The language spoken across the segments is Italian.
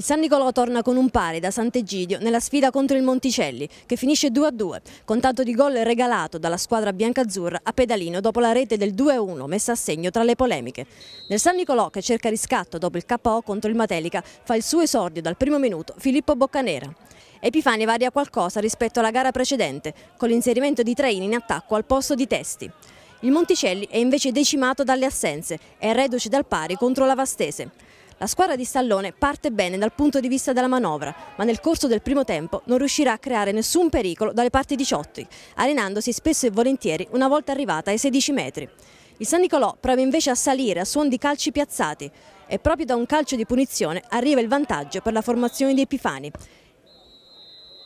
Il San Nicolò torna con un pari da Sant'Egidio nella sfida contro il Monticelli, che finisce 2-2, con tanto di gol regalato dalla squadra biancazzurra a Pedalino dopo la rete del 2-1 messa a segno tra le polemiche. Nel San Nicolò, che cerca riscatto dopo il KO contro il Matelica, fa il suo esordio dal primo minuto Filippo Boccanera. Epifani varia qualcosa rispetto alla gara precedente, con l'inserimento di Traini in attacco al posto di Testi. Il Monticelli è invece decimato dalle assenze e reduce dal pari contro la Vastese. La squadra di Stallone parte bene dal punto di vista della manovra, ma nel corso del primo tempo non riuscirà a creare nessun pericolo dalle parti 18, arenandosi spesso e volentieri una volta arrivata ai 16 metri. Il San Nicolò prova invece a salire a suon di calci piazzati e proprio da un calcio di punizione arriva il vantaggio per la formazione di Epifani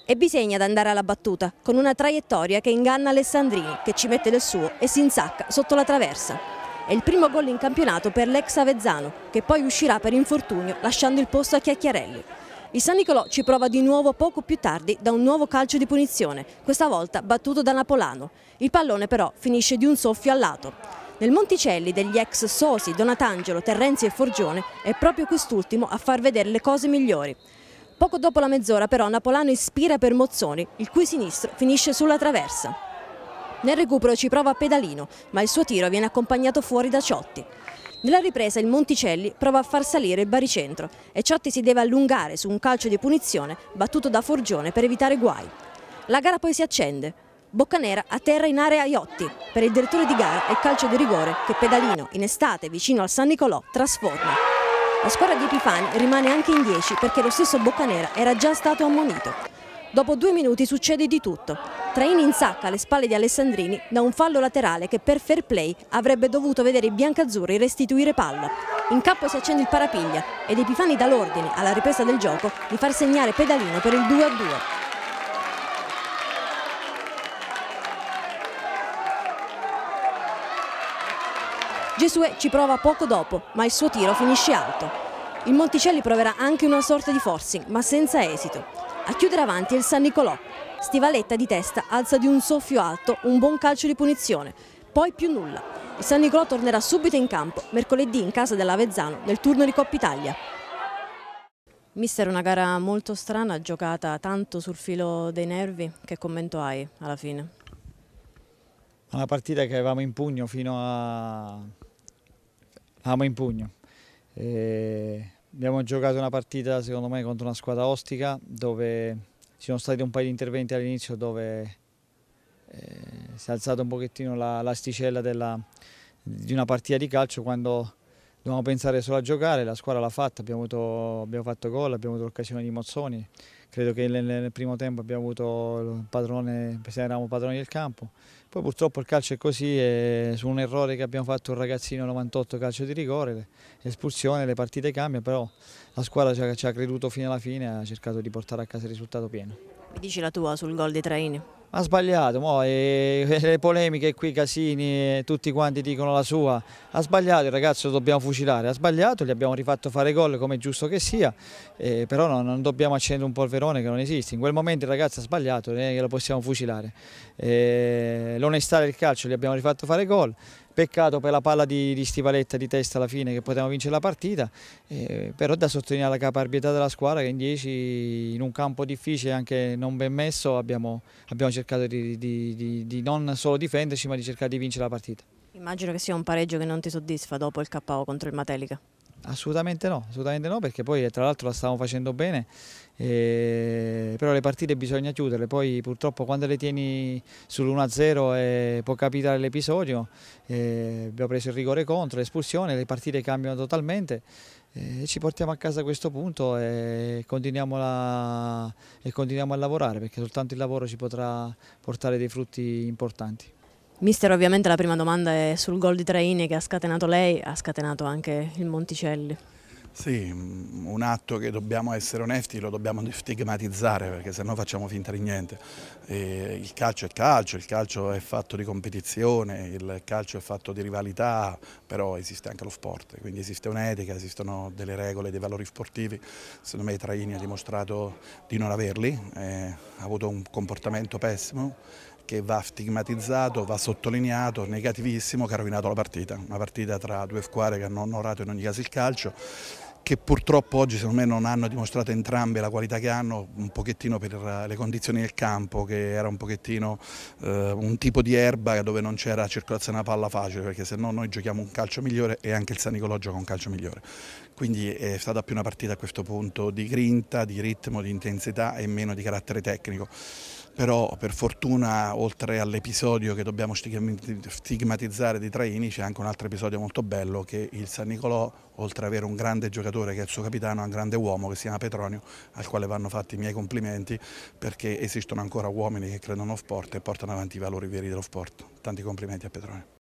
e bisogna ad andare alla battuta con una traiettoria che inganna Alessandrini che ci mette del suo e si insacca sotto la traversa. È il primo gol in campionato per l'ex Avezzano, che poi uscirà per infortunio lasciando il posto a Chiacchiarelli. Il San Nicolò ci prova di nuovo poco più tardi da un nuovo calcio di punizione, questa volta battuto da Napolano. Il pallone però finisce di un soffio al lato. Nel Monticelli degli ex Sosi, Donatangelo, Terrenzi e Forgione è proprio quest'ultimo a far vedere le cose migliori. Poco dopo la mezz'ora però Napolano ispira per Mozzoni, il cui sinistro finisce sulla traversa. Nel recupero ci prova Pedalino, ma il suo tiro viene accompagnato fuori da Ciotti. Nella ripresa il Monticelli prova a far salire il baricentro e Ciotti si deve allungare su un calcio di punizione battuto da Forgione per evitare guai. La gara poi si accende. Boccanera atterra in area Iotti. Per il direttore di gara è calcio di rigore che Pedalino, in estate vicino al San Nicolò, trasforma. La squadra di Epifani rimane anche in 10 perché lo stesso Boccanera era già stato ammonito. Dopo due minuti succede di tutto. Traini insacca alle spalle di Alessandrini da un fallo laterale che per fair play avrebbe dovuto vedere i biancazzurri restituire palla. In campo si accende il parapiglia ed Epifani dà l'ordine, alla ripresa del gioco, di far segnare Pedalino per il 2-2. Gesue ci prova poco dopo, ma il suo tiro finisce alto. Il Monticelli proverà anche una sorta di forcing, ma senza esito. A chiudere avanti è il San Nicolò. Stivaletta di testa alza di un soffio alto un buon calcio di punizione, poi più nulla. Il San Nicolò tornerà subito in campo, mercoledì in casa dell'Avezzano, nel turno di Coppa Italia. Mister, una gara molto strana, giocata tanto sul filo dei nervi. Che commento hai alla fine? Una partita che avevamo in pugno fino a... Avevamo in pugno. E Abbiamo giocato una partita secondo me contro una squadra ostica dove ci sono stati un paio di interventi all'inizio dove eh, si è alzata un pochettino l'asticella la, di una partita di calcio quando dovevamo pensare solo a giocare, la squadra l'ha fatta, abbiamo, avuto, abbiamo fatto gol, abbiamo avuto l'occasione di Mozzoni, credo che nel, nel, primo tempo abbiamo avuto il padrone, eravamo padroni del campo, poi purtroppo il calcio è così e su un errore che abbiamo fatto un ragazzino 98 calcio di rigore, espulsione, le partite cambiano, però la squadra ci ha, ci ha creduto fino alla fine e ha cercato di portare a casa il risultato pieno. Mi dici la tua sul gol dei Traini? ha sbagliato, mo, eh, le polemiche qui Casini, eh, tutti quanti dicono la sua, ha sbagliato, il ragazzo lo dobbiamo fucilare, ha sbagliato, gli abbiamo rifatto fare gol come è giusto che sia, eh, però non, non, dobbiamo accendere un polverone che non esiste, in quel momento il ragazzo ha sbagliato, eh, lo possiamo fucilare. Eh, l'onestà del calcio, gli abbiamo rifatto fare gol, Peccato per la palla di, di, Stivaletta di testa alla fine che potevamo vincere la partita, eh, però da sottolineare la caparbietà della squadra che in 10 in un campo difficile anche non ben messo abbiamo, abbiamo cercato di, di, di non solo difenderci ma di cercare di vincere la partita. Immagino che sia un pareggio che non ti soddisfa dopo il KO contro il Matelica. Assolutamente no, assolutamente no, perché poi tra l'altro la stavamo facendo bene, eh, però le partite bisogna chiuderle, poi purtroppo quando le tieni sull'1-0 eh, può capitare l'episodio, eh, abbiamo preso il rigore contro, l'espulsione, le partite cambiano totalmente, eh, ci portiamo a casa a questo punto e continuiamo, la, e continuiamo a lavorare perché soltanto il lavoro ci potrà portare dei frutti importanti. Mister, ovviamente la prima domanda è sul gol di Traini che ha scatenato lei, ha scatenato anche il Monticelli. Sì, un atto che dobbiamo essere onesti, lo dobbiamo stigmatizzare perché sennò facciamo finta di niente. E il calcio è calcio, il calcio è fatto di competizione, il calcio è fatto di rivalità, però esiste anche lo sport, quindi esiste un'etica, esistono delle regole, dei valori sportivi. Secondo me Traini ha dimostrato di non averli, eh, ha avuto un comportamento pessimo che va stigmatizzato, va sottolineato, negativissimo, che ha rovinato la partita. Una partita tra due squadre che hanno onorato in ogni caso il calcio che purtroppo oggi secondo me non hanno dimostrato entrambe la qualità che hanno, un pochettino per eh, le condizioni del campo, che era un pochettino eh, un tipo di erba dove non c'era circolazione della palla facile, perché se no noi giochiamo un calcio migliore e anche il San Nicolò gioca un calcio migliore. Quindi è stata più una partita a questo punto di grinta, di ritmo, di intensità e meno di carattere tecnico però per fortuna oltre all'episodio che dobbiamo stigmatizzare di Traini c'è anche un altro episodio molto bello che il San Nicolò oltre ad avere un grande giocatore che è il suo capitano è un grande uomo che si chiama Petronio al quale vanno fatti i miei complimenti perché esistono ancora uomini che credono a sport e portano avanti i valori veri dello sport tanti complimenti a Petronio